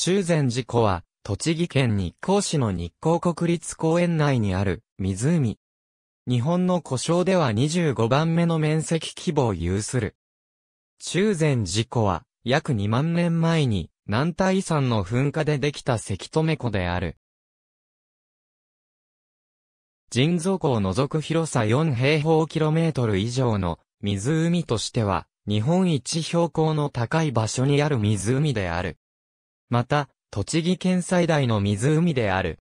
中禅寺湖は、栃木県日光市の日光国立公園内にある湖。日本の故障では25番目の面積規模を有する。中禅寺湖は、約2万年前に、南大山の噴火でできた関止湖である。人造湖を除く広さ4平方キロメートル以上の湖としては、日本一標高の高い場所にある湖である。また、栃木県最大の湖である。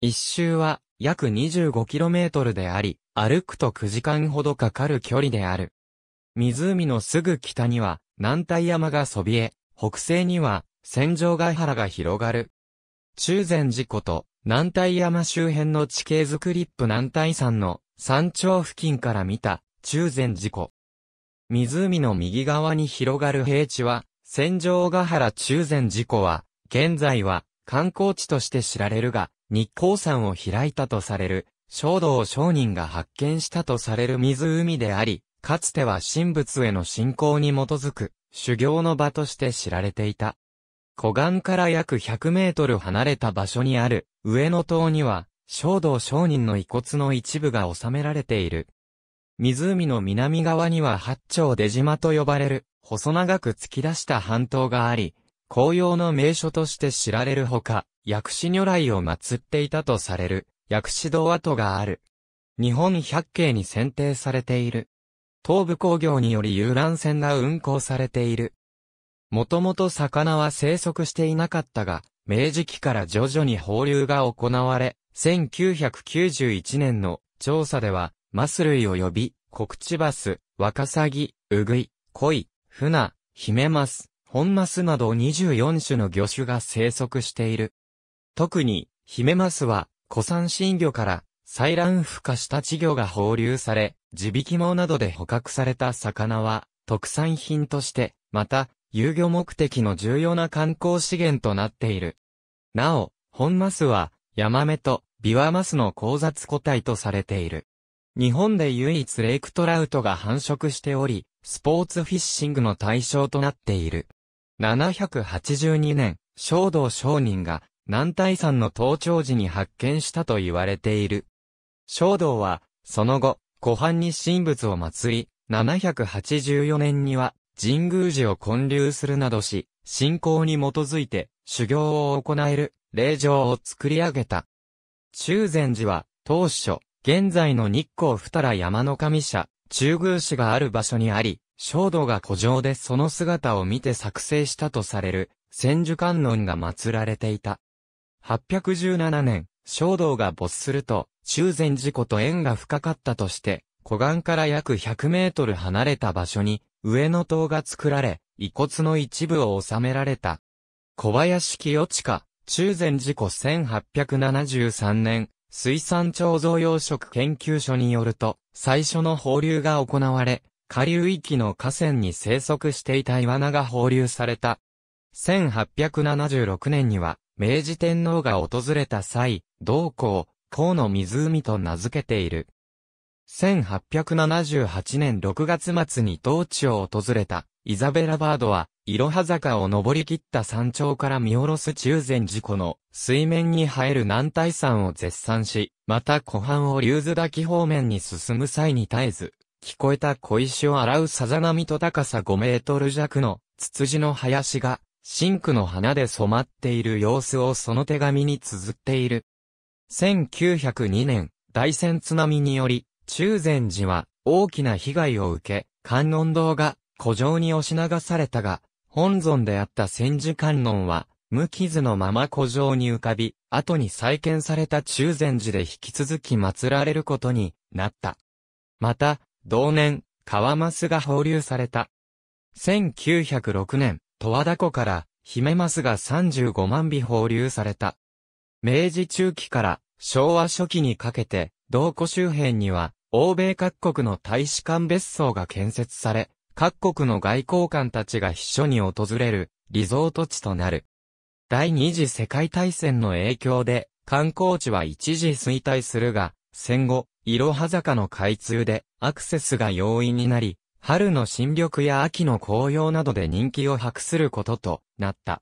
一周は約 25km であり、歩くと9時間ほどかかる距離である。湖のすぐ北には南体山がそびえ、北西には戦場ヶ原が広がる。中禅寺湖と南体山周辺の地形図クリップ南体山の山頂付近から見た中禅寺湖。湖の右側に広がる平地は戦場ヶ原中禅寺湖は、現在は観光地として知られるが、日光山を開いたとされる、小道商人が発見したとされる湖であり、かつては神仏への信仰に基づく修行の場として知られていた。湖岸から約100メートル離れた場所にある上野島には、小道商人の遺骨の一部が収められている。湖の南側には八丁出島と呼ばれる細長く突き出した半島があり、紅葉の名所として知られるほか、薬師如来を祀っていたとされる、薬師堂跡がある。日本百景に選定されている。東部工業により遊覧船が運航されている。もともと魚は生息していなかったが、明治期から徐々に放流が行われ、1991年の調査では、マス類を呼び、コクチバス、ワカサギ、ウグイ、コイ、フナ、ヒメマス、ホンマスなど24種の魚種が生息している。特に、ヒメマスは、古産新魚から、採卵孵化した稚魚が放流され、地引き網などで捕獲された魚は、特産品として、また、遊漁目的の重要な観光資源となっている。なお、ホンマスは、ヤマメとビワマスの交雑個体とされている。日本で唯一レイクトラウトが繁殖しており、スポーツフィッシングの対象となっている。782年、小道商人が南大山の登頂時に発見したと言われている。小道は、その後、湖畔に神仏を祀り、784年には神宮寺を建立するなどし、信仰に基づいて修行を行える霊場を作り上げた。中禅寺は当初、現在の日光二良山の神社中宮市がある場所にあり、衝動が古城でその姿を見て作成したとされる、千手観音が祀られていた。817年、衝動が没すると、中禅寺湖と縁が深かったとして、湖岸から約100メートル離れた場所に、上野塔が作られ、遺骨の一部を収められた。小林清下中禅寺湖1873年、水産庁造養殖研究所によると、最初の放流が行われ、下流域の河川に生息していたイワナが放流された。1876年には、明治天皇が訪れた際、同校、河の湖と名付けている。1878年6月末に当地を訪れた、イザベラ・バードは、いろは坂を登り切った山頂から見下ろす中禅寺湖の水面に生える南大山を絶賛し、また湖畔を竜頭滝方面に進む際に絶えず、聞こえた小石を洗うさざ波と高さ5メートル弱のツツジの林が、シンクの花で染まっている様子をその手紙に綴っている。1902年、大戦津波により、中禅寺は大きな被害を受け、観音堂が古城に押し流されたが、本尊であった千手観音は、無傷のまま古城に浮かび、後に再建された中禅寺で引き続き祀られることになった。また、同年、川マが放流された。1906年、十和田湖から、姫マスが35万尾放流された。明治中期から昭和初期にかけて、同湖周辺には、欧米各国の大使館別荘が建設され、各国の外交官たちが秘書に訪れる、リゾート地となる。第二次世界大戦の影響で、観光地は一時衰退するが、戦後、いろは坂の開通で、アクセスが容易になり、春の新緑や秋の紅葉などで人気を博することとなった。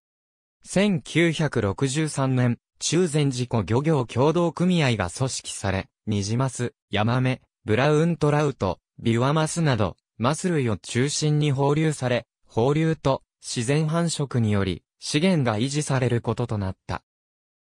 1963年、中禅寺湖漁業協同組合が組織され、ニジマス、ヤマメ、ブラウントラウト、ビワマスなど、マス類を中心に放流され、放流と自然繁殖により資源が維持されることとなった。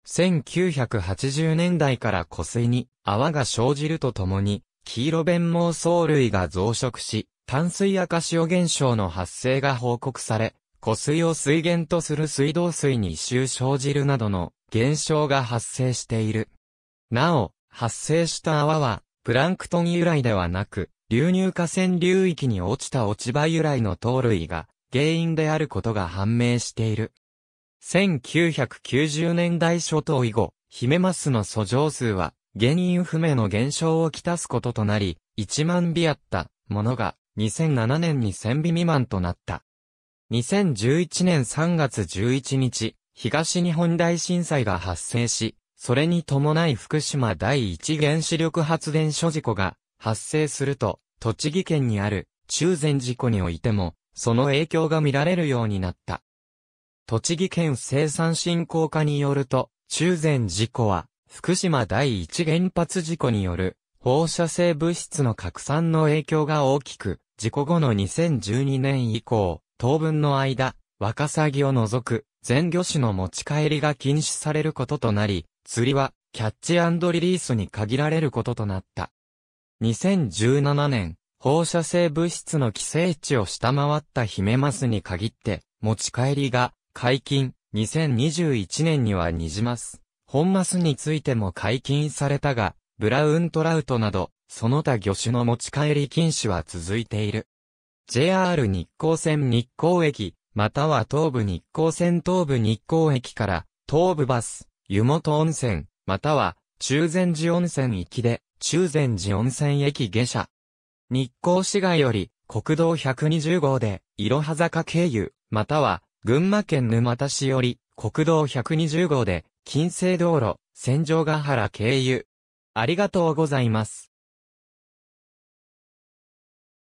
1980年代から湖水に泡が生じるとともに、黄色弁毛藻類が増殖し、淡水赤潮現象の発生が報告され、湖水を水源とする水道水に異臭生じるなどの現象が発生している。なお、発生した泡は、プランクトン由来ではなく、流入河川流域に落ちた落ち葉由来の糖類が原因であることが判明している。1990年代初頭以後、ヒメマスの遡上数は原因不明の減少をきたすこととなり、1万尾あったものが2007年に1000尾未満となった。2011年3月11日、東日本大震災が発生し、それに伴い福島第一原子力発電所事故が発生すると、栃木県にある中禅寺湖においても、その影響が見られるようになった。栃木県生産振興課によると、中禅寺湖は、福島第一原発事故による放射性物質の拡散の影響が大きく、事故後の2012年以降、当分の間、ワカサギを除く全魚種の持ち帰りが禁止されることとなり、釣りはキャッチリリースに限られることとなった。2017年、放射性物質の規制値を下回ったヒメマスに限って、持ち帰りが解禁、2021年にはニジマス、本マスについても解禁されたが、ブラウントラウトなど、その他魚種の持ち帰り禁止は続いている。JR 日光線日光駅、または東武日光線東武日光駅から、東武バス、湯本温泉、または中禅寺温泉行きで、中禅寺温泉駅下車。日光市街より国道120号で、いろは坂経由、または、群馬県沼田市より国道120号で、近星道路、戦場ヶ原経由。ありがとうございます。